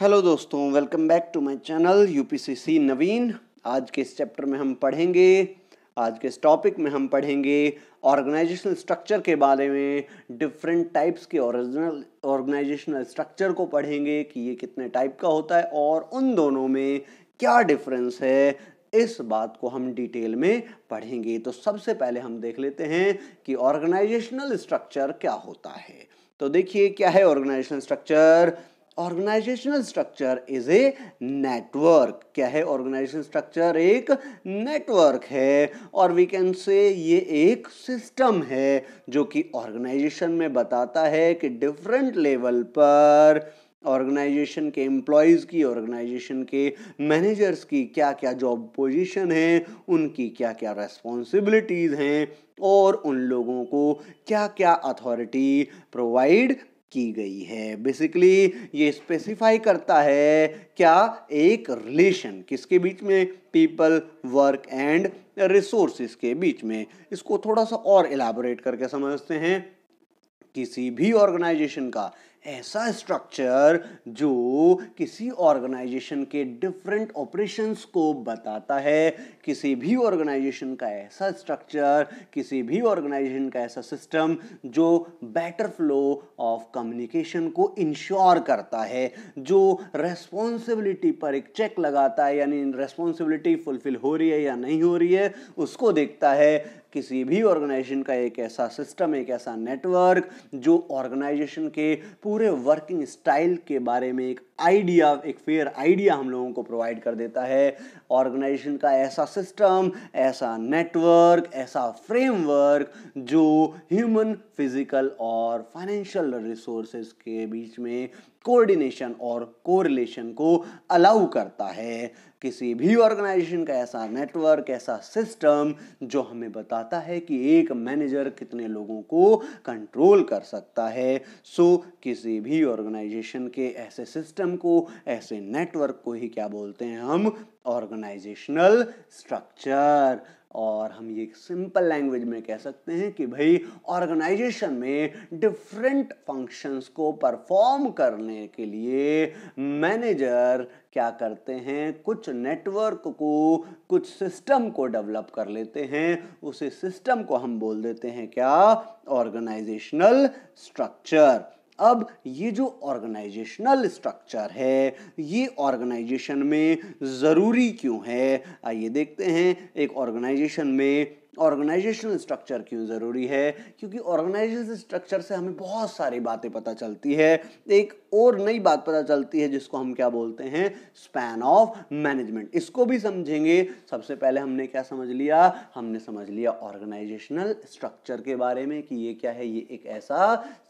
hello दोस्तों welcome back to my channel UPCC Naveen आज के इस चैप्टर में हम पढ़ेंगे आज के इस टॉपिक में हम पढ़ेंगे ऑर्गेनाइजेशनल स्ट्रक्चर के बारे में डिफरेंट टाइप्स के ओरिजिनल ऑर्गेनाइजेशनल स्ट्रक्चर को पढ़ेंगे कि ये कितने टाइप का होता है और उन दोनों में क्या डिफरेंस है इस बात को हम डिटेल में पढ़ेंगे तो सबसे पहले हम देख लेते हैं कि ऑर्गेनाइजेशनल स्ट्रक्चर क्या होता है तो देखिए क्या है organizational structure organizational structure is a network क्या है ऑर्गेनाइजेशन स्ट्रक्चर एक नेटवर्क है और वी कैन से ये एक सिस्टम है जो कि ऑर्गेनाइजेशन में बताता है कि डिफरेंट लेवल पर ऑर्गेनाइजेशन के एम्प्लॉयज़ की ऑर्गेनाइजेशन के मैनेजर्स की क्या क्या जॉब पोजीशन है उनकी क्या क्या रेस्पॉन्सिबिलिटीज़ हैं और उन लोगों को क्या क्या अथॉरिटी प्रोवाइड की गई है बेसिकली ये स्पेसिफाई करता है क्या एक रिलेशन किसके बीच में पीपल वर्क एंड रिसोर्सिस के बीच में इसको थोड़ा सा और एलाबोरेट करके समझते हैं किसी भी ऑर्गेनाइजेशन का ऐसा स्ट्रक्चर जो किसी ऑर्गेनाइजेशन के डिफरेंट ऑपरेशंस को बताता है किसी भी ऑर्गेनाइजेशन का ऐसा स्ट्रक्चर किसी भी ऑर्गेनाइजेशन का ऐसा सिस्टम जो बेटर फ्लो ऑफ कम्युनिकेशन को इंश्योर करता है जो रेस्पॉन्सिबिलिटी पर एक चेक लगाता है यानी रेस्पॉन्सिबिलिटी फुलफिल हो रही है या नहीं हो रही है उसको देखता है किसी भी ऑर्गेनाइजेशन का एक ऐसा सिस्टम एक ऐसा नेटवर्क जो ऑर्गेनाइजेशन के पूरे वर्किंग स्टाइल के बारे में एक आइडिया एक फेयर आइडिया हम लोगों को प्रोवाइड कर देता है ऑर्गेनाइजेशन का ऐसा सिस्टम ऐसा नेटवर्क ऐसा फ्रेमवर्क जो ह्यूमन फिजिकल और फाइनेंशियल रिसोर्सेज के बीच में कोऑर्डिनेशन और कोरिलेशन को अलाउ करता है किसी भी ऑर्गेनाइजेशन का ऐसा नेटवर्क ऐसा सिस्टम जो हमें बताता है कि एक मैनेजर कितने लोगों को कंट्रोल कर सकता है सो so, किसी भी ऑर्गेनाइजेशन के ऐसे सिस्टम सिस्टम को ऐसे नेटवर्क को ही क्या बोलते हैं हम ऑर्गेनाइजेशनल स्ट्रक्चर और हम ये सिंपल लैंग्वेज में कह सकते हैं कि भाई ऑर्गेनाइजेशन में डिफरेंट फंक्शंस को परफॉर्म करने के लिए मैनेजर क्या करते हैं कुछ नेटवर्क को कुछ सिस्टम को डेवलप कर लेते हैं उसे सिस्टम को हम बोल देते हैं क्या ऑर्गेनाइजेशनल स्ट्रक्चर अब ये जो ऑर्गेनाइजेशनल स्ट्रक्चर है ये ऑर्गेनाइजेशन में ज़रूरी क्यों है आइए देखते हैं एक ऑर्गेनाइजेशन में ऑर्गेनाइजेशनल स्ट्रक्चर क्यों ज़रूरी है क्योंकि ऑर्गेनाइजेशन स्ट्रक्चर से हमें बहुत सारी बातें पता चलती है एक और नई बात पता चलती है जिसको हम क्या बोलते हैं स्पैन ऑफ मैनेजमेंट इसको भी समझेंगे सबसे पहले हमने क्या समझ लिया हमने समझ लिया ऑर्गेनाइजेशनल स्ट्रक्चर के बारे में कि ये क्या है ये एक ऐसा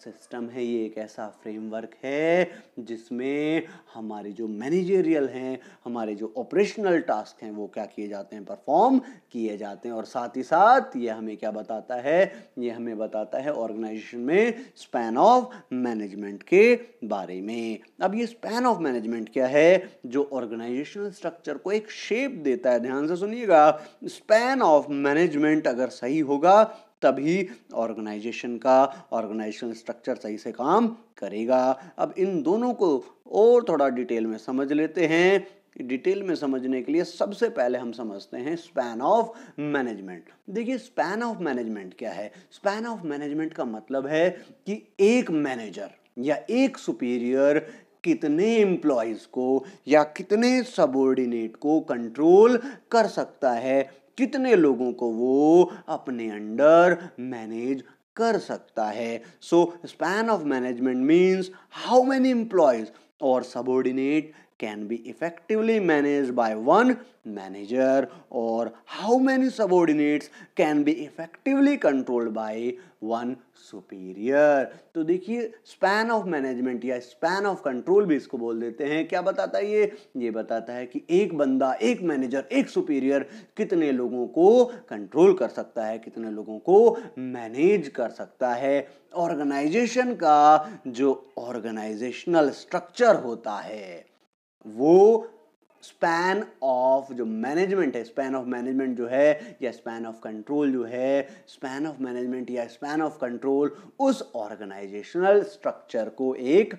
सिस्टम है ये एक ऐसा फ्रेमवर्क है जिसमें हमारे जो मैनेजेरियल हैं हमारे जो ऑपरेशनल टास्क हैं वो क्या किए जाते हैं परफॉर्म किए जाते हैं और साथ ही साथ ये हमें क्या बताता है ये हमें बताता है ऑर्गेनाइजेशन में स्पैन ऑफ मैनेजमेंट के बारे गहराई में अब ये स्पैन ऑफ मैनेजमेंट क्या है जो ऑर्गेनाइजेशनल स्ट्रक्चर को एक शेप देता है ध्यान से सुनिएगा स्पैन ऑफ मैनेजमेंट अगर सही होगा तभी ऑर्गेनाइजेशन का ऑर्गेनाइजेशनल स्ट्रक्चर सही से काम करेगा अब इन दोनों को और थोड़ा डिटेल में समझ लेते हैं डिटेल में समझने के लिए सबसे पहले हम समझते हैं स्पैन ऑफ मैनेजमेंट देखिए स्पैन ऑफ मैनेजमेंट क्या है स्पैन ऑफ मैनेजमेंट का मतलब है कि एक मैनेजर या एक सुपीरियर कितने एम्प्लॉयज को या कितने सबोर्डिनेट को कंट्रोल कर सकता है कितने लोगों को वो अपने अंडर मैनेज कर सकता है so span of management means how many employees और subordinate can be effectively manage by one manager और how many subordinates can be effectively controlled by one superior तो देखिए स्पैन ऑफ मैनेजमेंट या span of control भी इसको बोल देते हैं क्या बताता है ये ये बताता है कि एक बंदा एक मैनेजर एक सुपीरियर कितने लोगों को कंट्रोल कर सकता है कितने लोगों को मैनेज कर सकता है ऑर्गेनाइजेशन का जो ऑर्गेनाइजेशनल स्ट्रक्चर होता है वो स्पैन ऑफ जो मैनेजमेंट है स्पैन ऑफ मैनेजमेंट जो है या स्पैन ऑफ कंट्रोल जो है स्पैन ऑफ मैनेजमेंट या स्पैन ऑफ कंट्रोल उस ऑर्गेनाइजेशनल स्ट्रक्चर को एक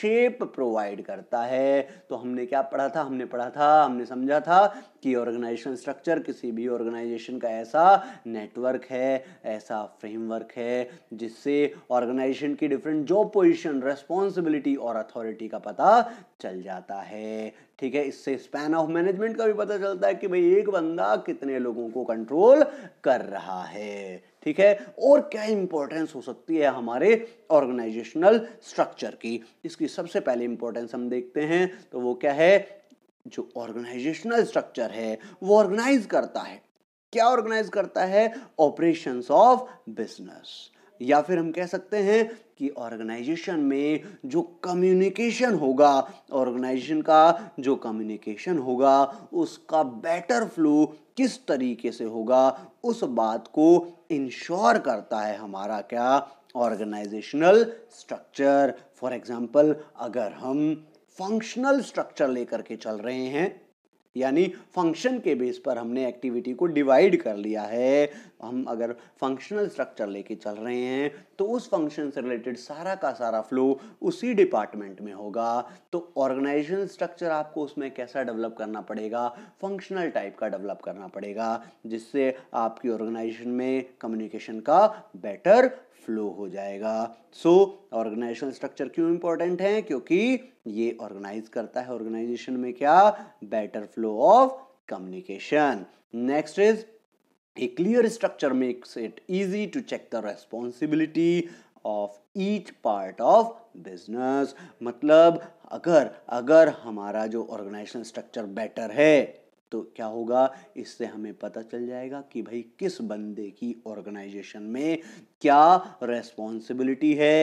शेप प्रोवाइड करता है तो हमने क्या पढ़ा था हमने पढ़ा था हमने समझा था कि ऑर्गेनाइजेशन स्ट्रक्चर किसी भी ऑर्गेनाइजेशन का ऐसा नेटवर्क है ऐसा फ्रेमवर्क है जिससे ऑर्गेनाइजेशन की डिफरेंट जॉब पोजिशन रेस्पॉन्सिबिलिटी और अथॉरिटी का पता चल जाता है ठीक है इससे स्पैन ऑफ मैनेजमेंट का भी पता चलता है कि भाई एक बंदा कितने लोगों को कंट्रोल कर रहा है ठीक है और क्या इंपॉर्टेंस हो सकती है हमारे ऑर्गेनाइजेशनल स्ट्रक्चर की इसकी सबसे पहले इंपॉर्टेंस हम देखते हैं तो वो क्या है जो ऑर्गेनाइजेशनल स्ट्रक्चर है वो ऑर्गेनाइज करता है क्या ऑर्गेनाइज करता है ऑपरेशंस ऑफ बिजनेस या फिर हम कह सकते हैं कि ऑर्गेनाइजेशन में जो कम्युनिकेशन होगा ऑर्गेनाइजेशन का जो कम्युनिकेशन होगा उसका बेटर फ्लो किस तरीके से होगा उस बात को इंश्योर करता है हमारा क्या ऑर्गेनाइजेशनल स्ट्रक्चर फॉर एग्जांपल अगर हम फंक्शनल स्ट्रक्चर लेकर के चल रहे हैं यानी फंक्शन के बेस पर हमने एक्टिविटी को डिवाइड कर लिया है हम अगर फंक्शनल स्ट्रक्चर लेके चल रहे हैं तो उस फंक्शन से रिलेटेड सारा का सारा फ्लो उसी डिपार्टमेंट में होगा तो ऑर्गेनाइजेशन स्ट्रक्चर आपको उसमें कैसा डेवलप करना पड़ेगा फंक्शनल टाइप का डेवलप करना पड़ेगा जिससे आपकी ऑर्गेनाइजेशन में कम्युनिकेशन का बेटर फ्लो हो जाएगा सो ऑर्गेनाइजेशनल स्ट्रक्चर क्यों इंपॉर्टेंट है क्योंकि ये ऑर्गेनाइज करता है ऑर्गेनाइजेशन में क्या better flow of communication next is a clear structure makes it easy to check the responsibility of each part of business मतलब अगर अगर हमारा जो ऑर्गेनाइजेशन स्ट्रक्चर बेटर है तो क्या होगा इससे हमें पता चल जाएगा कि भाई किस बंदे की ऑर्गेनाइजेशन में क्या रेस्पॉन्सिबिलिटी है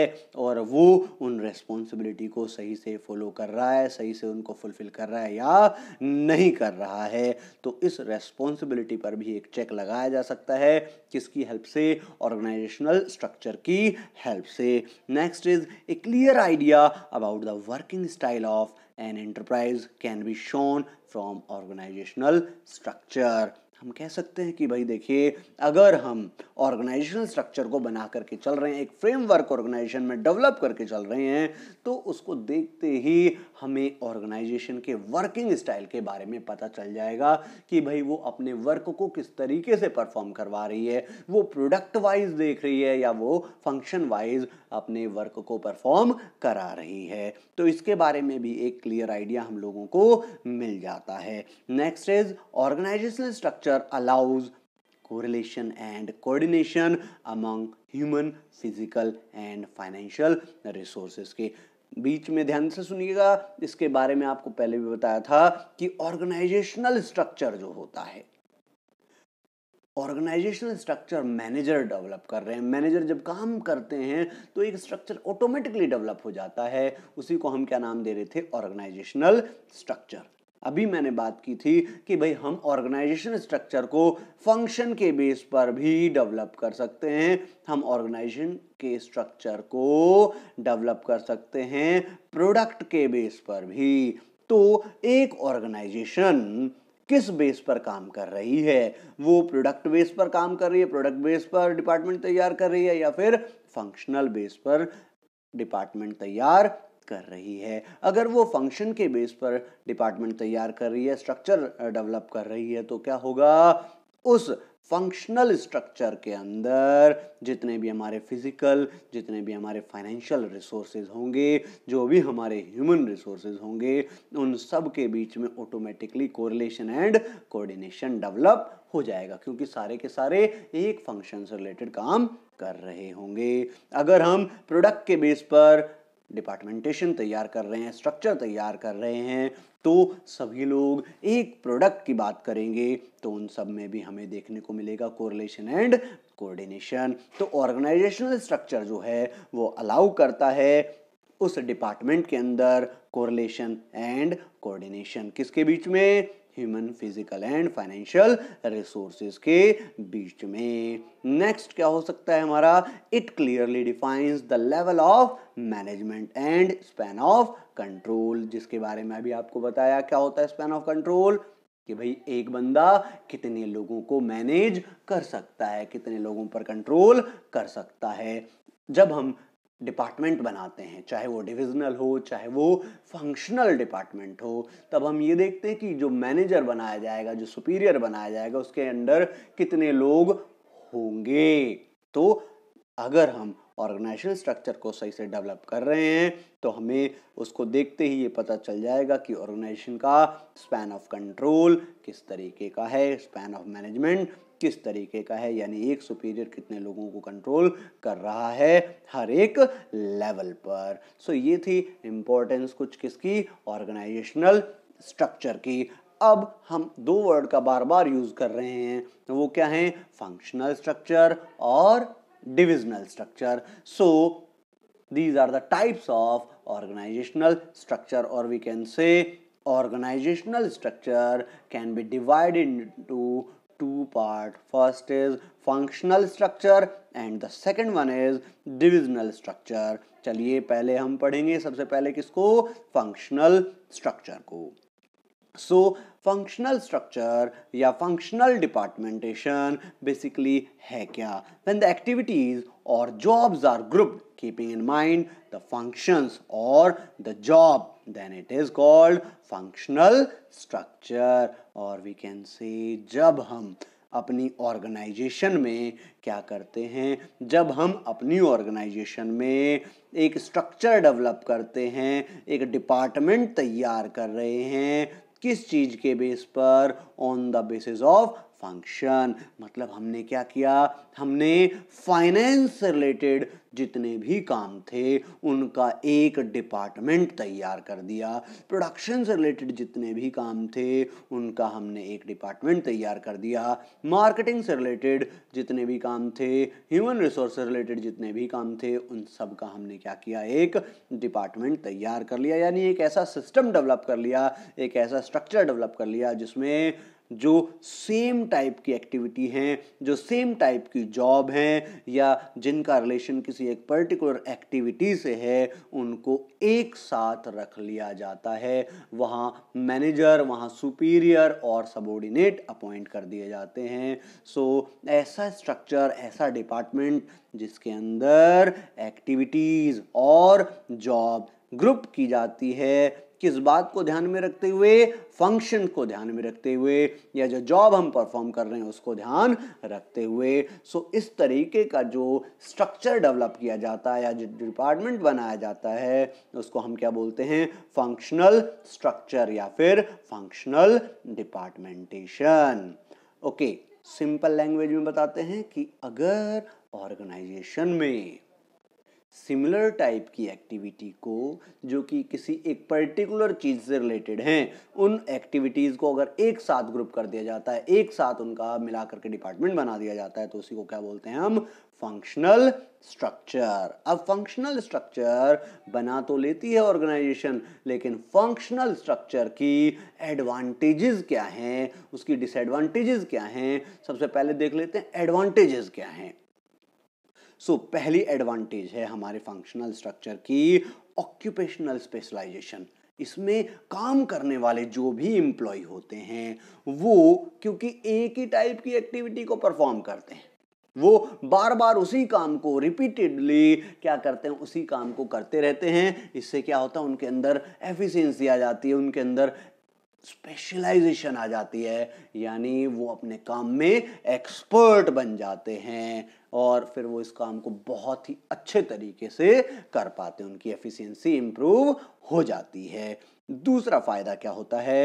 और वो उन रेस्पॉन्सिबिलिटी को सही से फॉलो कर रहा है सही से उनको फुलफिल कर रहा है या नहीं कर रहा है तो इस रेस्पॉन्सिबिलिटी पर भी एक चेक लगाया जा सकता है किसकी हेल्प से ऑर्गेनाइजेशनल स्ट्रक्चर की हेल्प से next is a clear idea about the working style of an enterprise can be shown from organizational structure हम कह सकते हैं कि भाई देखिए अगर हम ऑर्गेनाइजेशनल स्ट्रक्चर को बना करके चल रहे हैं एक फ्रेमवर्क ऑर्गेनाइजेशन में डेवलप करके चल रहे हैं तो उसको देखते ही हमें ऑर्गेनाइजेशन के वर्किंग स्टाइल के बारे में पता चल जाएगा कि भाई वो अपने वर्क को किस तरीके से परफॉर्म करवा रही है वो प्रोडक्ट वाइज देख रही है या वो फंक्शन वाइज अपने वर्क को परफॉर्म करा रही है तो इसके बारे में भी एक क्लियर आइडिया हम लोगों को मिल जाता है next is organizational structure structure allows correlation and coordination among human physical and financial resources के बीच में ध्यान से सुनिएगा इसके बारे में आपको पहले भी बताया था कि ऑर्गेनाइजेशनल स्ट्रक्चर जो होता है ऑर्गेनाइजेशनल स्ट्रक्चर मैनेजर डेवलप कर रहे हैं मैनेजर जब काम करते हैं तो एक स्ट्रक्चर ऑटोमेटिकली डेवलप हो जाता है उसी को हम क्या नाम दे रहे थे ऑर्गेनाइजेशनल स्ट्रक्चर अभी मैंने बात की थी कि भाई हम ऑर्गेनाइजेशन स्ट्रक्चर को फंक्शन के बेस पर भी डेवलप कर सकते हैं हम ऑर्गेनाइजेशन के स्ट्रक्चर को डेवलप कर सकते हैं प्रोडक्ट के बेस पर भी तो एक ऑर्गेनाइजेशन किस बेस पर काम कर रही है वो प्रोडक्ट बेस पर काम कर रही है प्रोडक्ट बेस पर डिपार्टमेंट तैयार कर रही है या फिर फंक्शनल बेस पर डिपार्टमेंट तैयार कर रही है अगर वो फंक्शन के बेस पर डिपार्टमेंट तैयार कर रही है स्ट्रक्चर डेवलप कर रही है तो क्या होगा उस फंक्शनल स्ट्रक्चर के अंदर जितने भी हमारे फिजिकल जितने भी हमारे फाइनेंशियल रिसोर्सेज होंगे जो भी हमारे ह्यूमन रिसोर्सेज होंगे उन सब के बीच में automatically correlation and coordination develop हो जाएगा क्योंकि सारे के सारे एक फंक्शन से रिलेटेड काम कर रहे होंगे अगर हम प्रोडक्ट के बेस पर डिपार्टमेंटेशन तैयार कर रहे हैं स्ट्रक्चर तैयार कर रहे हैं तो सभी लोग एक प्रोडक्ट की बात करेंगे तो उन सब में भी हमें देखने को मिलेगा कोरिलेशन एंड कोऑर्डिनेशन तो ऑर्गेनाइजेशनल स्ट्रक्चर जो है वो अलाउ करता है उस डिपार्टमेंट के अंदर कोरिलेशन एंड कोऑर्डिनेशन किसके बीच में human physical and financial resources के बीच में नेक्स्ट क्या हो सकता है हमारा it clearly defines the level of management and span of control जिसके बारे में अभी आपको बताया क्या होता है स्पैन ऑफ कंट्रोल कि भाई एक बंदा कितने लोगों को मैनेज कर सकता है कितने लोगों पर कंट्रोल कर सकता है जब हम डिपार्टमेंट बनाते हैं चाहे वो डिविजनल हो चाहे वो फंक्शनल डिपार्टमेंट हो तब हम ये देखते हैं कि जो मैनेजर बनाया जाएगा जो सुपीरियर बनाया जाएगा उसके अंडर कितने लोग होंगे तो अगर हम ऑर्गेनाइजेशनल स्ट्रक्चर को सही से डेवलप कर रहे हैं तो हमें उसको देखते ही ये पता चल जाएगा कि ऑर्गेनाइजेशन का स्पैन ऑफ कंट्रोल किस तरीके का है स्पैन ऑफ मैनेजमेंट किस तरीके का है यानी एक सुपीरियर कितने लोगों को कंट्रोल कर रहा है हर एक लेवल पर सो so, ये थी इम्पोर्टेंस कुछ किसकी ऑर्गेनाइजेशनल स्ट्रक्चर की अब हम दो वर्ड का बार बार यूज कर रहे हैं तो वो क्या है फंक्शनल स्ट्रक्चर और divisional structure so these are the types of organizational structure और we can say organizational structure can be divided to two part first is functional structure and the second one is divisional structure चलिए पहले हम पढ़ेंगे सबसे पहले किसको functional structure को so functional structure या फंक्शनल डिपार्टमेंटेशन बेसिकली है क्या व्हेन द एक्टिविटीज और jobs are grouped keeping in mind the functions और the job then it is called functional structure or we can say जब हम अपनी organisation में क्या करते हैं जब हम अपनी ऑर्गेनाइजेशन में एक स्ट्रक्चर डेवलप करते हैं एक डिपार्टमेंट तैयार कर रहे हैं किस चीज़ के बेस पर on the basis of function मतलब हमने क्या किया हमने फाइनेंस से रिलेटेड जितने भी काम थे उनका एक डिपार्टमेंट तैयार कर दिया प्रोडक्शन से रिलेटेड जितने भी काम थे उनका हमने एक डिपार्टमेंट तैयार कर दिया मार्केटिंग से रिलेटेड जितने भी काम थे ह्यूमन रिसोर्स रिलेटेड जितने भी काम थे उन सब का हमने क्या किया एक डिपार्टमेंट तैयार कर लिया यानी एक ऐसा सिस्टम डेवलप कर लिया एक ऐसा स्ट्रक्चर डेवलप कर लिया जिसमें जो सेम टाइप की एक्टिविटी हैं जो सेम टाइप की जॉब हैं या जिनका रिलेशन किसी एक पर्टिकुलर एक्टिविटी से है उनको एक साथ रख लिया जाता है वहाँ मैनेजर वहाँ सुपीरियर और सबोर्डिनेट अपॉइंट कर दिए जाते हैं सो so, ऐसा स्ट्रक्चर ऐसा डिपार्टमेंट जिसके अंदर एक्टिविटीज़ और जॉब ग्रुप की जाती है किस बात को ध्यान में रखते हुए फंक्शन को ध्यान में रखते हुए या जो जॉब हम परफॉर्म कर रहे हैं उसको ध्यान रखते हुए सो इस तरीके का जो स्ट्रक्चर डेवलप किया जाता है या जो डिपार्टमेंट बनाया जाता है उसको हम क्या बोलते हैं फंक्शनल स्ट्रक्चर या फिर functional departmentation okay simple language में बताते हैं कि अगर ऑर्गेनाइजेशन में सिमिलर टाइप की एक्टिविटी को जो कि किसी एक पर्टिकुलर चीज़ से रिलेटेड हैं उन एक्टिविटीज़ को अगर एक साथ ग्रुप कर दिया जाता है एक साथ उनका मिला करके डिपार्टमेंट बना दिया जाता है तो उसी को क्या बोलते हैं हम फंक्शनल स्ट्रक्चर अब फंक्शनल स्ट्रक्चर बना तो लेती है ऑर्गेनाइजेशन लेकिन फंक्शनल स्ट्रक्चर की एडवांटेजेस क्या हैं उसकी डिसएडवांटेजेस क्या हैं सबसे पहले देख लेते हैं एडवांटेजेस क्या हैं सो so, पहली एडवांटेज है हमारे फंक्शनल स्ट्रक्चर की ऑक्यूपेशनल स्पेशलाइजेशन इसमें काम करने वाले जो भी एम्प्लॉय होते हैं वो क्योंकि एक ही टाइप की एक्टिविटी को परफॉर्म करते हैं वो बार बार उसी काम को रिपीटेडली क्या करते हैं उसी काम को करते रहते हैं इससे क्या होता है उनके अंदर एफिशिएंसी आ जाती है उनके अंदर स्पेशलाइजेशन आ जाती है यानी वो अपने काम में एक्सपर्ट बन जाते हैं और फिर वो इस काम को बहुत ही अच्छे तरीके से कर पाते हैं उनकी एफिशिएंसी इम्प्रूव हो जाती है दूसरा फायदा क्या होता है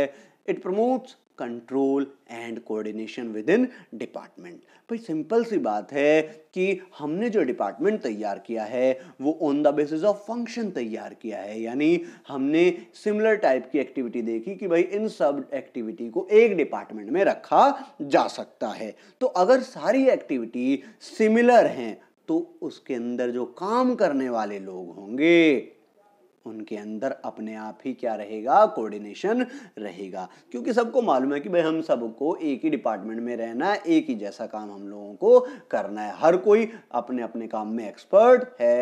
it promotes control and coordination within department भाई सिंपल सी बात है कि हमने जो डिपार्टमेंट तैयार किया है वो on the basis of function तैयार किया है यानी हमने सिमिलर टाइप की एक्टिविटी देखी कि भाई इन सब एक्टिविटी को एक डिपार्टमेंट में रखा जा सकता है तो अगर सारी एक्टिविटी सिमिलर हैं तो उसके अंदर जो काम करने वाले लोग होंगे उनके अंदर अपने आप ही क्या रहेगा कोऑर्डिनेशन रहेगा क्योंकि सबको मालूम है कि भाई हम सबको एक ही डिपार्टमेंट में रहना है एक ही जैसा काम हम लोगों को करना है हर कोई अपने अपने काम में एक्सपर्ट है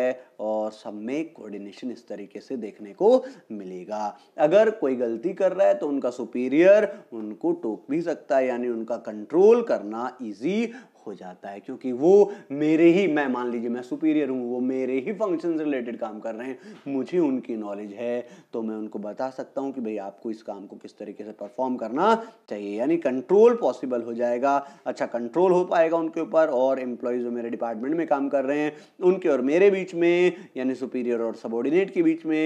और सब में कोऑर्डिनेशन इस तरीके से देखने को मिलेगा अगर कोई गलती कर रहा है तो उनका सुपीरियर उनको टोक भी सकता है यानी उनका कंट्रोल करना इजी हो जाता है क्योंकि वो मेरे ही मैं मान लीजिए मैं सुपीरियर हूँ वो मेरे ही फंक्शन से रिलेटेड काम कर रहे हैं मुझे उनकी नॉलेज है तो मैं उनको बता सकता हूँ कि भाई आपको इस काम को किस तरीके से परफॉर्म करना चाहिए यानी कंट्रोल पॉसिबल हो जाएगा अच्छा कंट्रोल हो पाएगा उनके ऊपर और एम्प्लॉयज़ जो मेरे डिपार्टमेंट में काम कर रहे हैं उनके और मेरे बीच में यानी सुपीरियर और सबॉर्डिनेट के बीच में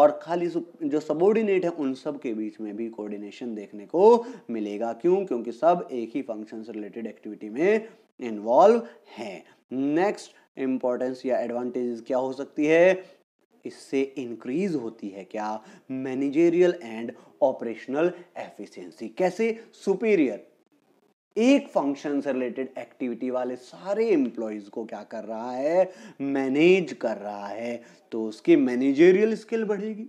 और खाली जो सबॉर्डिनेट है उन सब के बीच में भी कोऑर्डिनेशन देखने को मिलेगा क्यों क्योंकि सब एक ही फंक्शन से रिलेटेड एक्टिविटी में इन्वॉल्व हैं नेक्स्ट इम्पोर्टेंस या एडवांटेजेस क्या हो सकती है इससे इंक्रीज होती है क्या मैनेजेरियल एंड ऑपरेशनल एफिशिएंसी कैसे सुपीरियर एक फंक्शन से रिलेटेड एक्टिविटी वाले सारे एम्प्लॉयज को क्या कर रहा है मैनेज कर रहा है तो उसकी मैनेजेरियल स्किल बढ़ेगी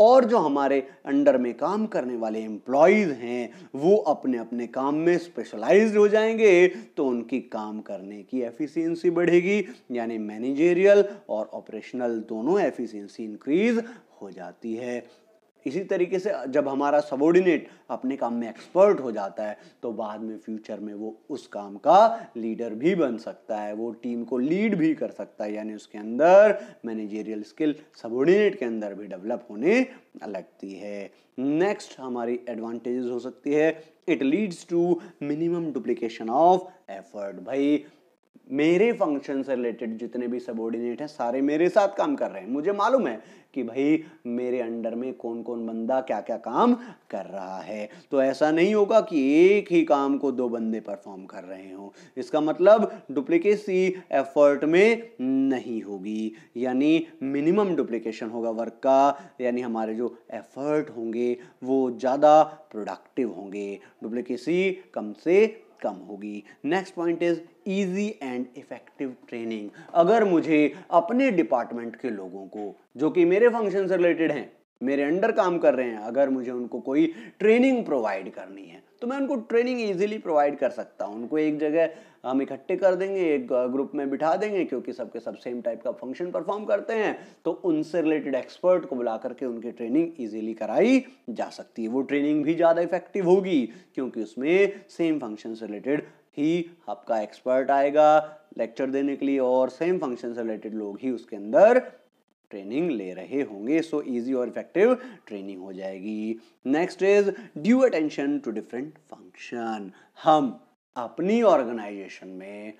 और जो हमारे अंडर में काम करने वाले एम्प्लॉयज़ हैं वो अपने अपने काम में स्पेशलाइज हो जाएंगे तो उनकी काम करने की एफिशिएंसी बढ़ेगी यानी मैनेजेरियल और ऑपरेशनल दोनों एफिशिएंसी इंक्रीज हो जाती है इसी तरीके से जब हमारा सबोर्डिनेट अपने काम में एक्सपर्ट हो जाता है तो बाद में फ्यूचर में वो उस काम का लीडर भी बन सकता है वो टीम को लीड भी कर सकता है यानी उसके अंदर मैनेजेरियल स्किल सबोर्डिनेट के अंदर भी डेवलप होने लगती है नेक्स्ट हमारी एडवांटेजेस हो सकती है it leads to minimum duplication of effort भाई मेरे फंक्शन से रिलेटेड जितने भी सबॉर्डिनेट हैं सारे मेरे साथ काम कर रहे हैं मुझे मालूम है कि भाई मेरे अंडर में कौन कौन बंदा क्या क्या काम कर रहा है तो ऐसा नहीं होगा कि एक ही काम को दो बंदे परफॉर्म कर रहे हों इसका मतलब डुप्लीकेसी एफर्ट में नहीं होगी यानी मिनिमम डुप्लीकेशन होगा वर्क का यानी हमारे जो एफर्ट होंगे वो ज़्यादा प्रोडक्टिव होंगे डुप्लीकेसी कम से कम होगी next point is easy and effective training अगर मुझे अपने डिपार्टमेंट के लोगों को जो कि मेरे फंक्शन से रिलेटेड हैं मेरे अंडर काम कर रहे हैं अगर मुझे उनको कोई ट्रेनिंग प्रोवाइड करनी है तो मैं उनको ट्रेनिंग इजीली प्रोवाइड कर सकता हूँ उनको एक जगह हम इकट्ठे कर देंगे एक ग्रुप में बिठा देंगे क्योंकि सबके सब सेम टाइप का फंक्शन परफॉर्म करते हैं तो उनसे रिलेटेड एक्सपर्ट को बुला करके उनकी ट्रेनिंग ईजिली कराई जा सकती है वो ट्रेनिंग भी ज़्यादा इफेक्टिव होगी क्योंकि उसमें सेम फंक्शन से रिलेटेड ही आपका एक्सपर्ट आएगा लेक्चर देने के लिए और सेम फंक्शन से रिलेटेड लोग ही उसके अंदर ट्रेनिंग ले रहे होंगे सो इजी और इफेक्टिव ट्रेनिंग हो जाएगी next is due attention to different function हम अपनी ऑर्गेनाइजेशन में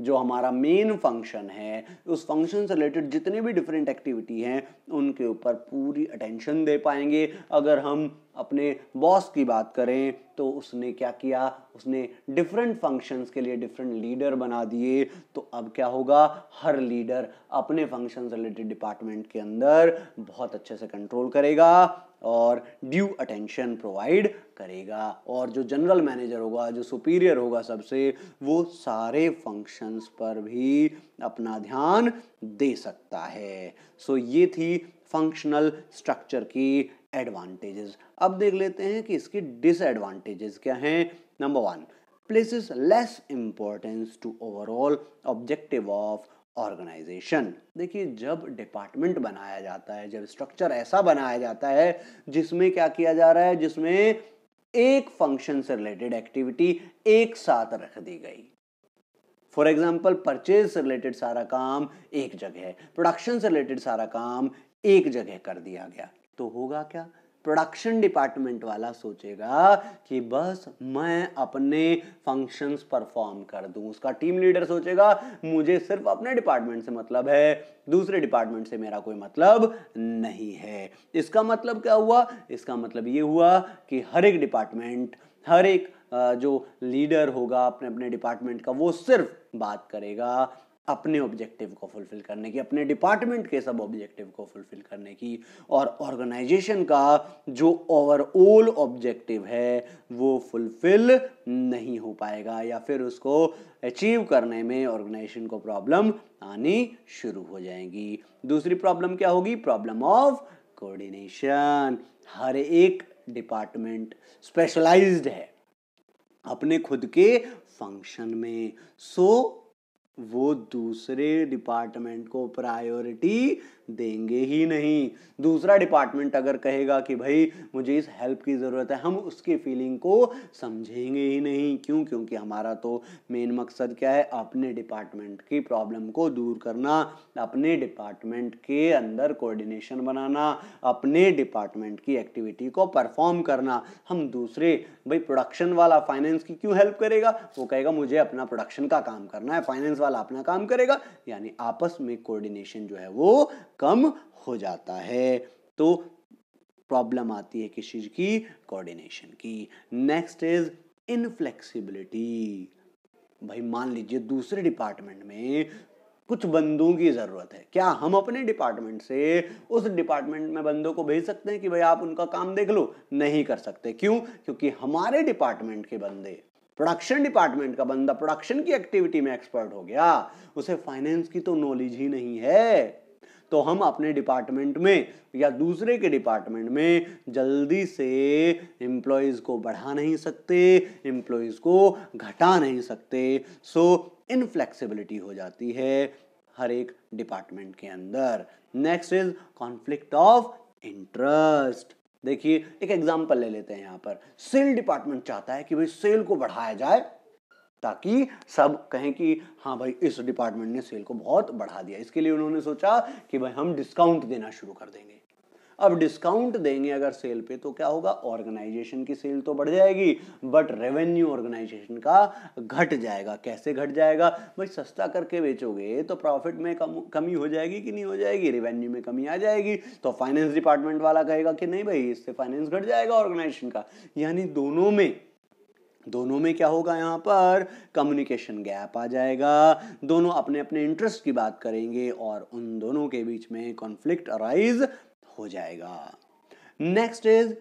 जो हमारा मेन फंक्शन है उस फंक्शन से रिलेटेड जितने भी डिफरेंट एक्टिविटी हैं उनके ऊपर पूरी अटेंशन दे पाएंगे अगर हम अपने बॉस की बात करें तो उसने क्या किया उसने डिफरेंट फंक्शंस के लिए डिफरेंट लीडर बना दिए तो अब क्या होगा हर लीडर अपने फंक्शन रिलेटेड डिपार्टमेंट के अंदर बहुत अच्छे से कंट्रोल करेगा और ड्यू अटेंशन प्रोवाइड करेगा और जो जनरल मैनेजर होगा जो सुपीरियर होगा सबसे वो सारे फंक्शंस पर भी अपना ध्यान दे सकता है सो so, ये थी फंक्शनल स्ट्रक्चर की एडवांटेजेस अब देख लेते हैं कि इसकी डिसएडवांटेजेस क्या हैं number one places less importance to overall objective of organization देखिए जब डिपार्टमेंट बनाया जाता है जब स्ट्रक्चर ऐसा बनाया जाता है जिसमें क्या किया जा रहा है जिसमें एक फंक्शन से रिलेटेड एक्टिविटी एक साथ रख दी गई फॉर एग्जाम्पल परचेज से रिलेटेड सारा काम एक जगह प्रोडक्शन से रिलेटेड सारा काम एक जगह कर दिया गया तो होगा क्या प्रोडक्शन डिपार्टमेंट वाला सोचेगा कि बस मैं अपने फंक्शंस परफॉर्म कर दूं उसका टीम लीडर सोचेगा मुझे सिर्फ अपने डिपार्टमेंट से मतलब है दूसरे डिपार्टमेंट से मेरा कोई मतलब नहीं है इसका मतलब क्या हुआ इसका मतलब ये हुआ कि हर एक डिपार्टमेंट हर एक जो लीडर होगा अपने अपने डिपार्टमेंट का वो सिर्फ बात करेगा अपने ऑब्जेक्टिव को फुलफिल करने की अपने डिपार्टमेंट के सब ऑब्जेक्टिव को फुलफिल करने की और ऑर्गेनाइजेशन का जो ओवरऑल ऑब्जेक्टिव है वो फुलफिल नहीं हो पाएगा या फिर उसको अचीव करने में ऑर्गेनाइजेशन को प्रॉब्लम आनी शुरू हो जाएगी दूसरी प्रॉब्लम क्या होगी प्रॉब्लम ऑफ कोऑर्डिनेशन हर एक डिपार्टमेंट स्पेशलाइज्ड है अपने खुद के फंक्शन में सो so, वो दूसरे डिपार्टमेंट को प्रायोरिटी देंगे ही नहीं दूसरा डिपार्टमेंट अगर कहेगा कि भाई मुझे इस हेल्प की ज़रूरत है हम उसकी फीलिंग को समझेंगे ही नहीं क्यों क्योंकि हमारा तो मेन मकसद क्या है अपने डिपार्टमेंट की प्रॉब्लम को दूर करना अपने डिपार्टमेंट के अंदर कोऑर्डिनेशन बनाना अपने डिपार्टमेंट की एक्टिविटी को परफॉर्म करना हम दूसरे भाई प्रोडक्शन वाला फाइनेंस की क्यों हेल्प करेगा वो कहेगा मुझे अपना प्रोडक्शन का काम करना है फाइनेंस वाला अपना काम करेगा यानी आपस में कोऑर्डिनेशन जो है वो कम हो जाता है तो प्रॉब्लम आती है किस चीज की कोऑर्डिनेशन की नेक्स्ट इज इनफ्लेक्सिबिलिटी भाई मान लीजिए दूसरे डिपार्टमेंट में कुछ बंदों की ज़रूरत है क्या हम अपने डिपार्टमेंट से उस डिपार्टमेंट में बंदों को भेज सकते हैं कि भाई आप उनका काम देख लो नहीं कर सकते क्यों क्योंकि हमारे डिपार्टमेंट के बंदे प्रोडक्शन डिपार्टमेंट का बंदा प्रोडक्शन की एक्टिविटी में एक्सपर्ट हो गया उसे फाइनेंस की तो नॉलेज ही नहीं है तो हम अपने डिपार्टमेंट में या दूसरे के डिपार्टमेंट में जल्दी से एम्प्लॉयज़ को बढ़ा नहीं सकते एम्प्लॉयज़ को घटा नहीं सकते सो इनफ्लेक्सिबिलिटी हो जाती है हर एक डिपार्टमेंट के अंदर next is conflict of interest देखिए एक एग्जांपल ले लेते हैं यहाँ पर सेल डिपार्टमेंट चाहता है कि भाई सेल को बढ़ाया जाए ताकि सब कहें कि हाँ भाई इस डिपार्टमेंट ने सेल को बहुत बढ़ा दिया इसके लिए उन्होंने सोचा कि भाई हम डिस्काउंट देना शुरू कर देंगे अब डिस्काउंट देंगे अगर सेल पे तो क्या होगा ऑर्गेनाइजेशन की सेल तो बढ़ जाएगी बट रेवेन्यू ऑर्गेनाइजेशन का घट जाएगा कैसे घट जाएगा भाई सस्ता करके बेचोगे तो प्रॉफिट में कम कमी हो जाएगी कि नहीं हो जाएगी रेवेन्यू में कमी आ जाएगी तो फाइनेंस डिपार्टमेंट वाला कहेगा कि नहीं भाई इससे फाइनेंस घट जाएगा ऑर्गेनाइजेशन का यानी दोनों में दोनों में क्या होगा यहाँ पर कम्युनिकेशन गैप आ जाएगा दोनों अपने अपने इंटरेस्ट की बात करेंगे और उन दोनों के बीच में कॉन्फ्लिक्ट अराइज हो जाएगा नेक्स्ट इज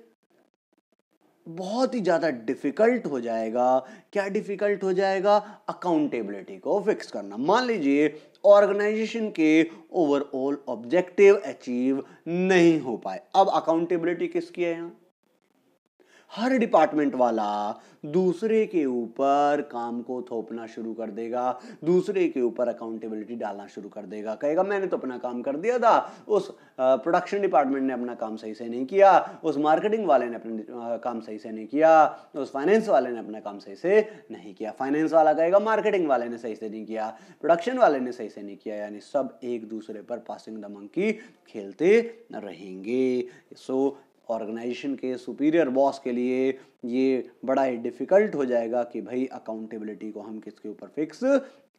बहुत ही ज़्यादा डिफिकल्ट हो जाएगा क्या डिफिकल्ट हो जाएगा अकाउंटेबिलिटी को फिक्स करना मान लीजिए ऑर्गेनाइजेशन के ओवरऑल ऑब्जेक्टिव अचीव नहीं हो पाए अब अकाउंटेबिलिटी किसकी है यहाँ हर डिपार्टमेंट वाला दूसरे के ऊपर काम को थोपना शुरू कर देगा दूसरे के ऊपर अकाउंटेबिलिटी डालना शुरू कर देगा कहेगा मैंने तो अपना काम कर दिया था उस प्रोडक्शन डिपार्टमेंट ने अपना काम सही से नहीं किया उस मार्केटिंग वाले ने अपना काम सही से नहीं किया उस फाइनेंस वाले ने अपना काम सही से नहीं किया फाइनेंस वाला कहेगा मार्केटिंग वाले ने सही से नहीं किया प्रोडक्शन वाले ने सही से नहीं किया यानी सब एक दूसरे पर पासिंग द मंकी खेलते रहेंगे सो ऑर्गेनाइजेशन के सुपीरियर बॉस के लिए ये बड़ा ही डिफ़िकल्ट हो जाएगा कि भाई अकाउंटेबिलिटी को हम किसके ऊपर फिक्स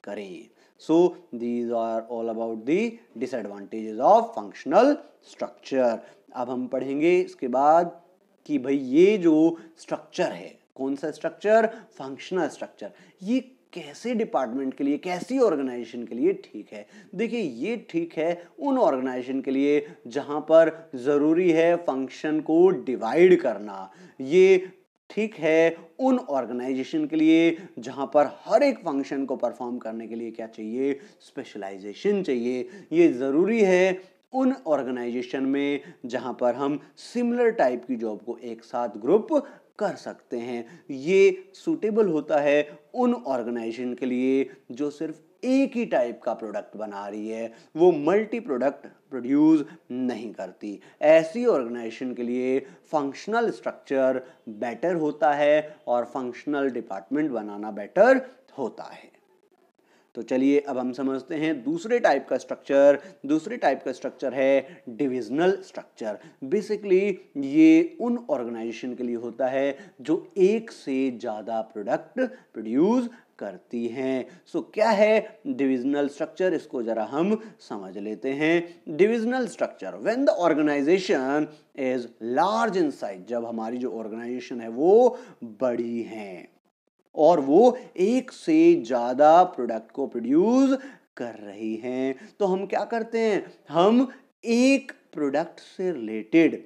करें so these are all about the disadvantages of functional structure अब हम पढ़ेंगे इसके बाद कि भाई ये जो स्ट्रक्चर है कौन सा स्ट्रक्चर फंक्शनल स्ट्रक्चर ये कैसे डिपार्टमेंट के लिए कैसी ऑर्गेनाइजेशन के लिए ठीक है देखिए ये ठीक है उन ऑर्गेनाइजेशन के लिए जहाँ पर ज़रूरी है फंक्शन को डिवाइड करना ये ठीक है उन ऑर्गेनाइजेशन के लिए जहाँ पर हर एक फंक्शन को परफॉर्म करने के लिए क्या चाहिए स्पेशलाइजेशन चाहिए ये ज़रूरी है उन ऑर्गेनाइजेशन में जहाँ पर हम सिमिलर टाइप की जॉब को एक साथ ग्रुप कर सकते हैं ये सूटेबल होता है उन ऑर्गेनाइजेशन के लिए जो सिर्फ एक ही टाइप का प्रोडक्ट बना रही है वो मल्टी प्रोडक्ट प्रोड्यूस नहीं करती ऐसी ऑर्गेनाइजेशन के लिए फंक्शनल स्ट्रक्चर बेटर होता है और फंक्शनल डिपार्टमेंट बनाना बेटर होता है तो चलिए अब हम समझते हैं दूसरे टाइप का स्ट्रक्चर दूसरे टाइप का स्ट्रक्चर है डिविजनल स्ट्रक्चर बेसिकली ये उन ऑर्गेनाइजेशन के लिए होता है जो एक से ज़्यादा प्रोडक्ट प्रोड्यूस करती हैं सो so, क्या है डिविजनल स्ट्रक्चर इसको जरा हम समझ लेते हैं divisional structure when the organization is large in size जब हमारी जो ऑर्गेनाइजेशन है वो बड़ी हैं और वो एक से ज़्यादा प्रोडक्ट को प्रोड्यूस कर रही हैं तो हम क्या करते हैं हम एक प्रोडक्ट से रिलेटेड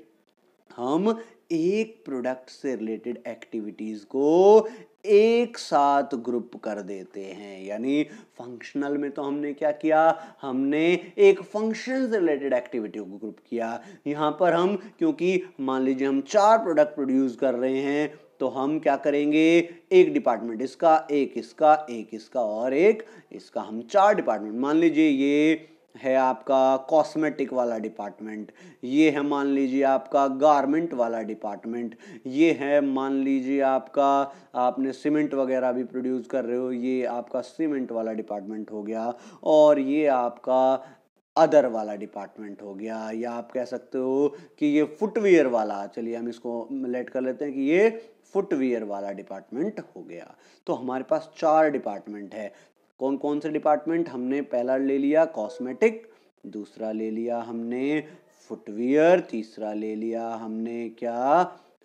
हम एक प्रोडक्ट से रिलेटेड एक्टिविटीज़ को एक साथ ग्रुप कर देते हैं यानी फंक्शनल में तो हमने क्या किया हमने एक फंक्शन से रिलेटेड एक्टिविटी को ग्रुप किया यहाँ पर हम क्योंकि मान लीजिए हम चार प्रोडक्ट प्रोड्यूस कर रहे हैं तो हम क्या करेंगे एक डिपार्टमेंट इसका एक इसका एक इसका और एक इसका हम चार डिपार्टमेंट मान लीजिए ये है आपका कॉस्मेटिक वाला डिपार्टमेंट ये है मान लीजिए आपका गारमेंट वाला डिपार्टमेंट ये है मान लीजिए आपका आपने सीमेंट वगैरह भी प्रोड्यूस कर रहे हो ये आपका सीमेंट वाला डिपार्टमेंट हो गया और ये आपका अदर वाला डिपार्टमेंट हो गया या आप कह सकते हो कि ये फुटवेयर वाला चलिए हम इसको लेट कर लेते हैं कि ये फुटवेयर वाला डिपार्टमेंट हो गया तो हमारे पास चार डिपार्टमेंट है कौन कौन से डिपार्टमेंट हमने पहला ले लिया कॉस्मेटिक दूसरा ले लिया हमने फुटवेयर तीसरा ले लिया हमने क्या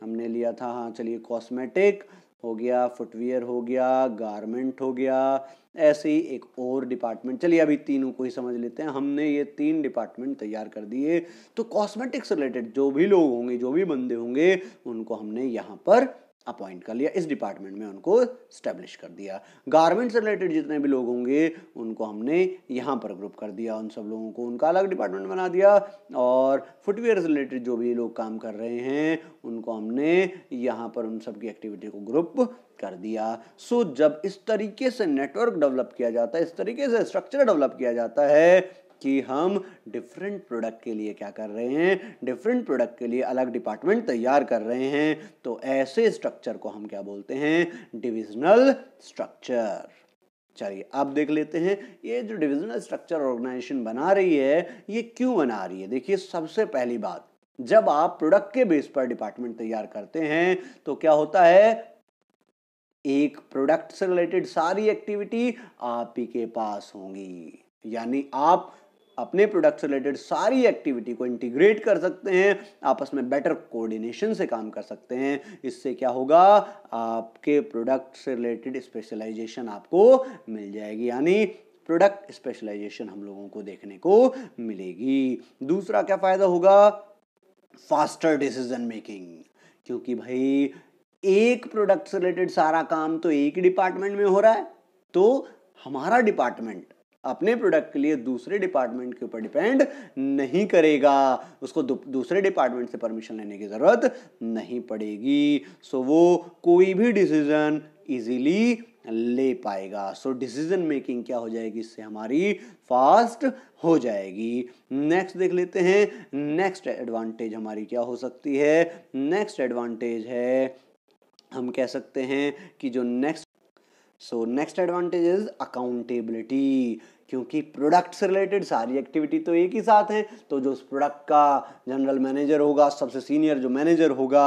हमने लिया था हाँ चलिए कॉस्मेटिक हो गया फुटवेयर हो गया गारमेंट हो गया ऐसे ही एक और डिपार्टमेंट चलिए अभी तीनों को ही समझ लेते हैं हमने ये तीन डिपार्टमेंट तैयार कर दिए तो कॉस्मेटिक्स रिलेटेड जो भी लोग होंगे जो भी बंदे होंगे उनको हमने यहाँ पर अपॉइंट कर लिया इस डिपार्टमेंट में उनको स्टैब्लिश कर दिया गारमेंट से रिलेटेड जितने भी लोग होंगे उनको हमने यहाँ पर ग्रुप कर दिया उन सब लोगों को उनका अलग डिपार्टमेंट बना दिया और फुटवेयर से रिलेटेड जो भी लोग काम कर रहे हैं उनको हमने यहाँ पर उन सब की एक्टिविटी को ग्रुप कर दिया सो so, जब इस तरीके से नेटवर्क डेवलप किया जाता है इस तरीके से स्ट्रक्चर डेवलप किया जाता है कि हम डिफरेंट प्रोडक्ट के लिए क्या कर रहे हैं डिफरेंट प्रोडक्ट के लिए अलग डिपार्टमेंट तैयार कर रहे हैं तो ऐसे स्ट्रक्चर को हम क्या बोलते हैं डिविजनल स्ट्रक्चर चलिए अब देख लेते हैं ये जो डिविजनल स्ट्रक्चर ऑर्गेनाइजेशन बना रही है ये क्यों बना रही है देखिए सबसे पहली बात जब आप प्रोडक्ट के बेस पर डिपार्टमेंट तैयार करते हैं तो क्या होता है एक प्रोडक्ट से रिलेटेड सारी एक्टिविटी आप ही के पास होंगी यानी आप अपने प्रोडक्ट से रिलेटेड सारी एक्टिविटी को इंटीग्रेट कर सकते हैं आपस में बेटर कोऑर्डिनेशन से काम कर सकते हैं इससे क्या होगा आपके प्रोडक्ट से रिलेटेड स्पेशलाइजेशन आपको मिल जाएगी यानी प्रोडक्ट स्पेशलाइजेशन हम लोगों को देखने को मिलेगी दूसरा क्या फ़ायदा होगा फास्टर डिसीजन मेकिंग क्योंकि भाई एक प्रोडक्ट से रिलेटेड सारा काम तो एक ही डिपार्टमेंट में हो रहा है तो हमारा डिपार्टमेंट अपने प्रोडक्ट के लिए दूसरे डिपार्टमेंट के ऊपर डिपेंड नहीं करेगा उसको दूसरे डिपार्टमेंट से परमिशन लेने की ज़रूरत नहीं पड़ेगी सो so, वो कोई भी डिसीज़न इजीली ले पाएगा सो डिसीजन मेकिंग क्या हो जाएगी इससे हमारी फास्ट हो जाएगी नेक्स्ट देख लेते हैं नेक्स्ट एडवांटेज हमारी क्या हो सकती है नेक्स्ट एडवांटेज है हम कह सकते हैं कि जो next so next advantage is accountability क्योंकि प्रोडक्ट से रिलेटेड सारी एक्टिविटी तो एक ही साथ हैं तो जो उस प्रोडक्ट का जनरल मैनेजर होगा सबसे सीनियर जो मैनेजर होगा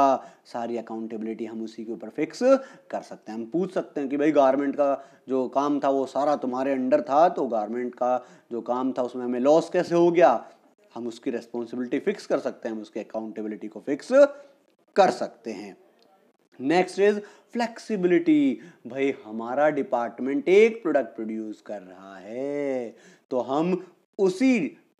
सारी अकाउंटेबिलिटी हम उसी के ऊपर फिक्स कर सकते हैं हम पूछ सकते हैं कि भाई गारमेंट का जो काम था वो सारा तुम्हारे अंडर था तो गारमेंट का जो काम था उसमें हमें लॉस कैसे हो गया हम उसकी रेस्पॉन्सिबिलिटी फिक्स कर सकते हैं हम उसकी अकाउंटेबिलिटी को फिक्स कर सकते हैं नेक्स्ट इज फ्लेक्सिबिलिटी भाई हमारा डिपार्टमेंट एक प्रोडक्ट प्रोड्यूस कर रहा है तो हम उसी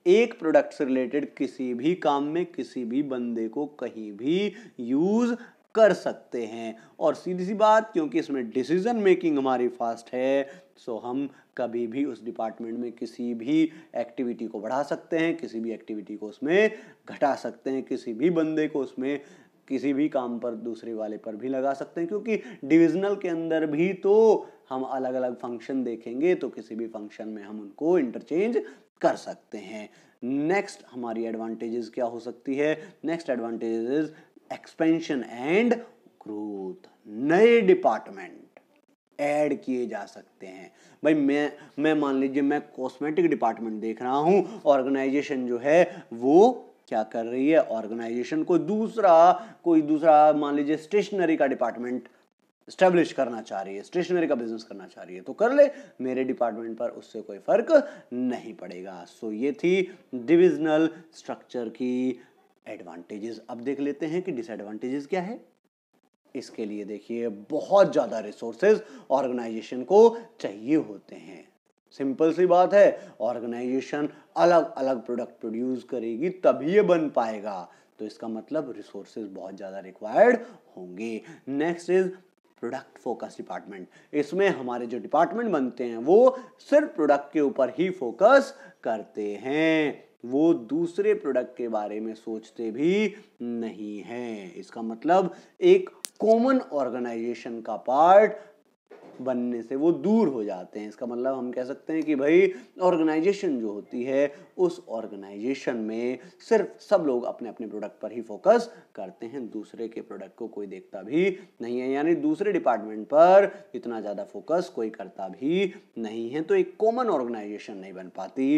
एक प्रोडक्ट से रिलेटेड किसी भी काम में किसी भी बंदे को कहीं भी यूज़ कर सकते हैं और सीधी सी बात क्योंकि इसमें डिसीज़न मेकिंग हमारी फास्ट है सो हम कभी भी उस डिपार्टमेंट में किसी भी एक्टिविटी को बढ़ा सकते हैं किसी भी एक्टिविटी को उसमें घटा सकते हैं किसी भी बंदे को उसमें किसी भी काम पर दूसरे वाले पर भी लगा सकते हैं क्योंकि डिविजनल के अंदर भी तो हम अलग अलग फंक्शन देखेंगे तो किसी भी फंक्शन में हम उनको इंटरचेंज कर सकते हैं नेक्स्ट हमारी एडवांटेजेस क्या हो सकती है next advantages expansion and growth नए डिपार्टमेंट ऐड किए जा सकते हैं भाई मैं मैं मान लीजिए मैं कॉस्मेटिक डिपार्टमेंट देख रहा हूँ ऑर्गेनाइजेशन जो है वो क्या कर रही है ऑर्गेनाइजेशन को दूसरा कोई दूसरा मान लीजिए स्टेशनरी का डिपार्टमेंट स्टेब्लिश करना चाह रही है स्टेशनरी का बिजनेस करना चाह रही है तो कर ले मेरे डिपार्टमेंट पर उससे कोई फर्क नहीं पड़ेगा सो ये थी डिविजनल स्ट्रक्चर की एडवांटेजेस अब देख लेते हैं कि डिसएडवांटेजेस क्या है इसके लिए देखिए बहुत ज़्यादा रिसोर्सेज ऑर्गेनाइजेशन को चाहिए होते हैं सिंपल सी बात है ऑर्गेनाइजेशन अलग अलग प्रोडक्ट प्रोड्यूस करेगी तभी ये बन पाएगा तो इसका मतलब रिसोर्सेज बहुत ज़्यादा रिक्वायर्ड होंगे next is product focus department इसमें हमारे जो डिपार्टमेंट बनते हैं वो सिर्फ प्रोडक्ट के ऊपर ही फोकस करते हैं वो दूसरे प्रोडक्ट के बारे में सोचते भी नहीं हैं इसका मतलब एक कॉमन ऑर्गेनाइजेशन का पार्ट बनने से वो दूर हो जाते हैं इसका मतलब हम कह सकते हैं कि भाई ऑर्गेनाइजेशन जो होती है उस ऑर्गेनाइजेशन में सिर्फ सब लोग अपने अपने प्रोडक्ट पर ही फोकस करते हैं दूसरे के प्रोडक्ट को कोई देखता भी नहीं है यानी दूसरे डिपार्टमेंट पर इतना ज़्यादा फोकस कोई करता भी नहीं है तो एक कॉमन ऑर्गेनाइजेशन नहीं बन पाती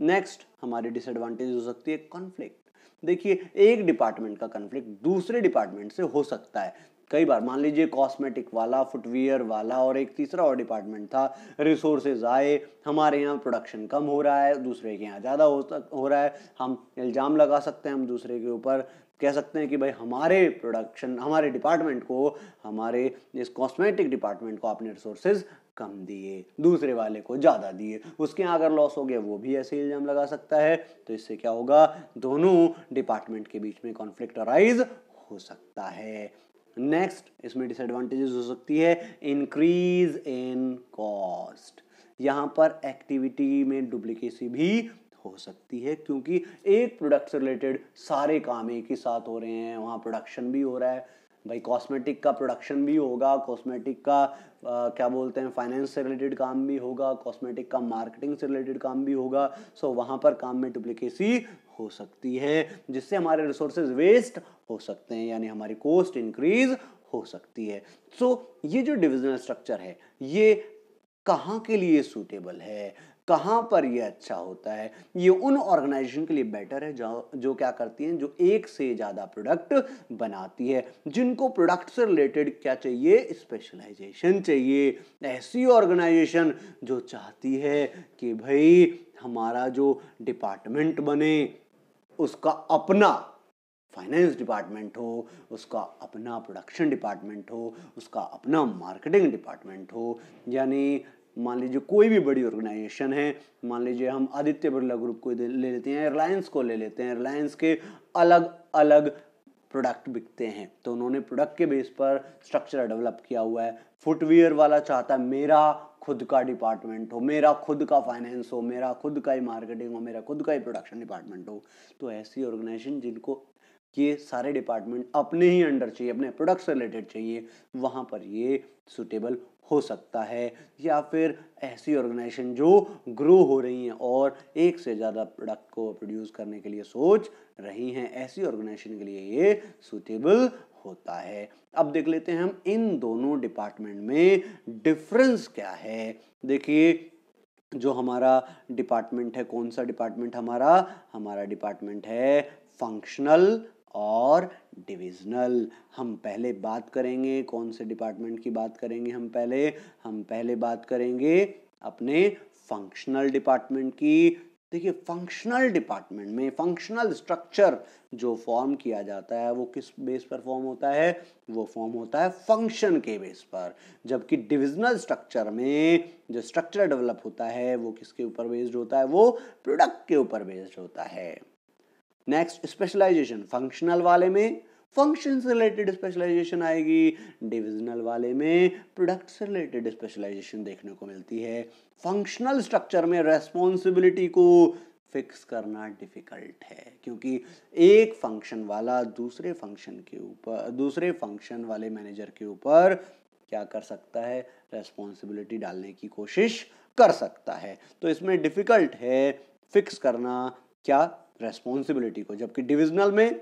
नेक्स्ट हमारी डिसएडवांटेज हो सकती है कॉन्फ्लिक्ट देखिए एक डिपार्टमेंट का कन्फ्लिक्ट दूसरे डिपार्टमेंट से हो सकता है कई बार मान लीजिए कॉस्मेटिक वाला फुटवियर वाला और एक तीसरा और डिपार्टमेंट था रिसोर्सेज आए हमारे यहाँ प्रोडक्शन कम हो रहा है दूसरे के यहाँ ज़्यादा हो सक हो रहा है हम इल्ज़ाम लगा सकते हैं हम दूसरे के ऊपर कह सकते हैं कि भाई हमारे प्रोडक्शन हमारे डिपार्टमेंट को हमारे इस कॉस्मेटिक डिपार्टमेंट को आपने रिसोर्सेज कम दिए दूसरे वाले को ज़्यादा दिए उसके यहाँ अगर लॉस हो गया वो भी ऐसे इल्ज़ाम लगा सकता है तो इससे क्या होगा दोनों डिपार्टमेंट के बीच में कॉन्फ्लिक्ट अराइज हो सकता है नेक्स्ट इसमें डिसएडवांटेजेस हो सकती है इंक्रीज इन कॉस्ट यहाँ पर एक्टिविटी में डुप्लीकेसी भी हो सकती है क्योंकि एक प्रोडक्ट से रिलेटेड सारे काम एक ही साथ हो रहे हैं वहाँ प्रोडक्शन भी हो रहा है भाई कॉस्मेटिक का प्रोडक्शन भी होगा कॉस्मेटिक का आ, क्या बोलते हैं फाइनेंस से रिलेटेड काम भी होगा कॉस्मेटिक का मार्केटिंग से रिलेटेड काम भी होगा सो वहाँ पर काम में डुप्लीकेसी हो सकती है जिससे हमारे रिसोर्सेज वेस्ट हो सकते हैं यानी हमारी कॉस्ट इंक्रीज हो सकती है सो so, ये जो डिविजनल स्ट्रक्चर है ये कहाँ के लिए सूटेबल है कहाँ पर ये अच्छा होता है ये उन ऑर्गेनाइजेशन के लिए बेटर है जो जो क्या करती हैं जो एक से ज़्यादा प्रोडक्ट बनाती है जिनको प्रोडक्ट से रिलेटेड क्या चाहिए स्पेशलाइजेशन चाहिए ऐसी ऑर्गेनाइजेशन जो चाहती है कि भाई हमारा जो डिपार्टमेंट बने उसका अपना फाइनेंस डिपार्टमेंट हो उसका अपना प्रोडक्शन डिपार्टमेंट हो उसका अपना मार्केटिंग डिपार्टमेंट हो यानी मान लीजिए कोई भी बड़ी ऑर्गेनाइजेशन है मान लीजिए हम आदित्य बिरला ग्रुप को ले लेते हैं रिलायंस को ले लेते हैं रिलायंस के अलग अलग प्रोडक्ट बिकते हैं तो उन्होंने प्रोडक्ट के बेस पर स्ट्रक्चर डेवलप किया हुआ है फुटवेयर वाला चाहता है मेरा खुद का डिपार्टमेंट हो मेरा खुद का फाइनेंस हो मेरा खुद का ही मार्केटिंग हो मेरा खुद का ही प्रोडक्शन डिपार्टमेंट हो तो ऐसी ऑर्गेनाइजेशन जिनको ये सारे डिपार्टमेंट अपने ही अंडर चाहिए अपने प्रोडक्ट्स रिलेटेड चाहिए वहाँ पर ये सुटेबल हो सकता है या फिर ऐसी ऑर्गेनाइजेशन जो ग्रो हो रही हैं और एक से ज़्यादा प्रोडक्ट को प्रोड्यूस करने के लिए सोच रही हैं ऐसी ऑर्गेनाइजेशन के लिए ये सुटेबल होता है अब देख लेते हैं हम इन दोनों डिपार्टमेंट में डिफरेंस क्या है देखिए जो हमारा डिपार्टमेंट है कौन सा डिपार्टमेंट हमारा हमारा डिपार्टमेंट है फंक्शनल और डिविजनल हम पहले बात करेंगे कौन से डिपार्टमेंट की बात करेंगे हम पहले हम पहले बात करेंगे अपने फंक्शनल डिपार्टमेंट की देखिए फंक्शनल डिपार्टमेंट में फंक्शनल स्ट्रक्चर जो फॉर्म किया जाता है वो किस बेस पर फॉर्म होता है वो फॉर्म होता है फंक्शन के बेस पर जबकि डिविजनल स्ट्रक्चर में जो स्ट्रक्चर डेवलप होता है वो किसके ऊपर बेस्ड होता है वो प्रोडक्ट के ऊपर बेस्ड होता है नेक्स्ट स्पेशलाइजेशन फंक्शनल वाले में फंक्शन से रिलेटेड स्पेशलाइजेशन आएगी डिविजनल वाले में प्रोडक्ट से रिलेटेड स्पेशलाइजेशन देखने को मिलती है फंक्शनल स्ट्रक्चर में रेस्पॉन्सिबिलिटी को फिक्स करना डिफिकल्ट है क्योंकि एक फंक्शन वाला दूसरे फंक्शन के ऊपर दूसरे फंक्शन वाले मैनेजर के ऊपर क्या कर सकता है रेस्पॉन्सिबिलिटी डालने की कोशिश कर सकता है तो इसमें डिफिकल्ट है फिक्स करना क्या रेस्पॉन्सिबिलिटी को जबकि डिविजनल में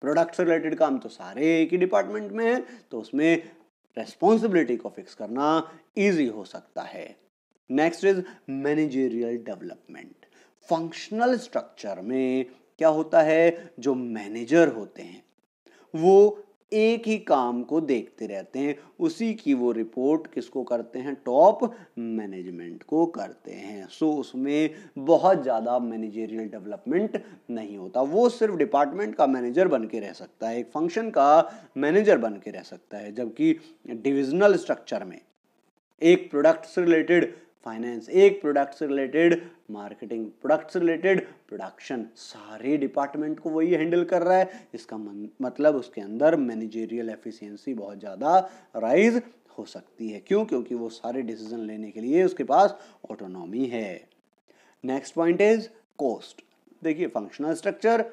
प्रोडक्ट से रिलेटेड काम तो सारे एक ही डिपार्टमेंट में है तो उसमें रेस्पॉन्सिबिलिटी को फिक्स करना ईजी हो सकता है next is managerial development functional structure में क्या होता है जो मैनेजर होते हैं वो एक ही काम को देखते रहते हैं उसी की वो रिपोर्ट किसको करते हैं टॉप मैनेजमेंट को करते हैं सो उसमें बहुत ज़्यादा मैनेजेरियल डेवलपमेंट नहीं होता वो सिर्फ डिपार्टमेंट का मैनेजर बन के रह सकता है एक फंक्शन का मैनेजर बन के रह सकता है जबकि डिविजनल स्ट्रक्चर में एक प्रोडक्ट से रिलेटेड फाइनेंस एक प्रोडक्ट से रिलेटेड मार्केटिंग प्रोडक्ट से रिलेटेड प्रोडक्शन सारे डिपार्टमेंट को वही हैंडल कर रहा है इसका मन, मतलब उसके अंदर मैनेजेरियल एफिशिएंसी बहुत ज़्यादा राइज हो सकती है क्यों क्योंकि वो सारे डिसीजन लेने के लिए उसके पास ऑटोनॉमी है नेक्स्ट पॉइंट इज कोस्ट देखिए फंक्शनल स्ट्रक्चर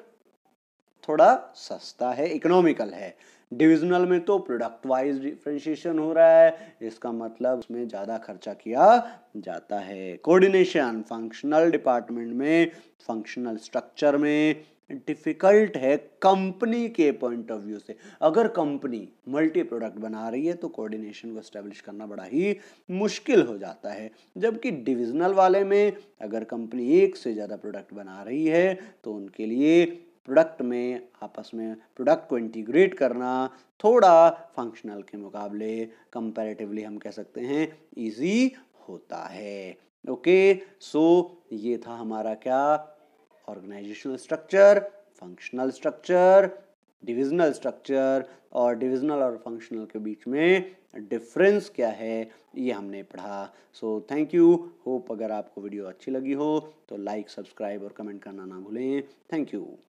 थोड़ा सस्ता है इकोनॉमिकल है डिविजनल में तो प्रोडक्ट वाइज डिफ्रेंशिएशन हो रहा है इसका मतलब उसमें ज़्यादा खर्चा किया जाता है कोऑर्डिनेशन फंक्शनल डिपार्टमेंट में फंक्शनल स्ट्रक्चर में डिफिकल्ट है कंपनी के पॉइंट ऑफ व्यू से अगर कंपनी मल्टी प्रोडक्ट बना रही है तो कोऑर्डिनेशन को स्टैब्लिश करना बड़ा ही मुश्किल हो जाता है जबकि डिविजनल वाले में अगर कंपनी एक से ज़्यादा प्रोडक्ट बना रही है तो उनके लिए प्रोडक्ट में आपस में प्रोडक्ट को इंटीग्रेट करना थोड़ा फंक्शनल के मुकाबले कंपैरेटिवली हम कह सकते हैं इजी होता है ओके सो ये था हमारा क्या organizational structure functional structure divisional structure और डिविजनल और फंक्शनल के बीच में डिफरेंस क्या है ये हमने पढ़ा सो थैंक यू होप अगर आपको वीडियो अच्छी लगी हो तो लाइक सब्सक्राइब और कमेंट करना ना भूलें थैंक यू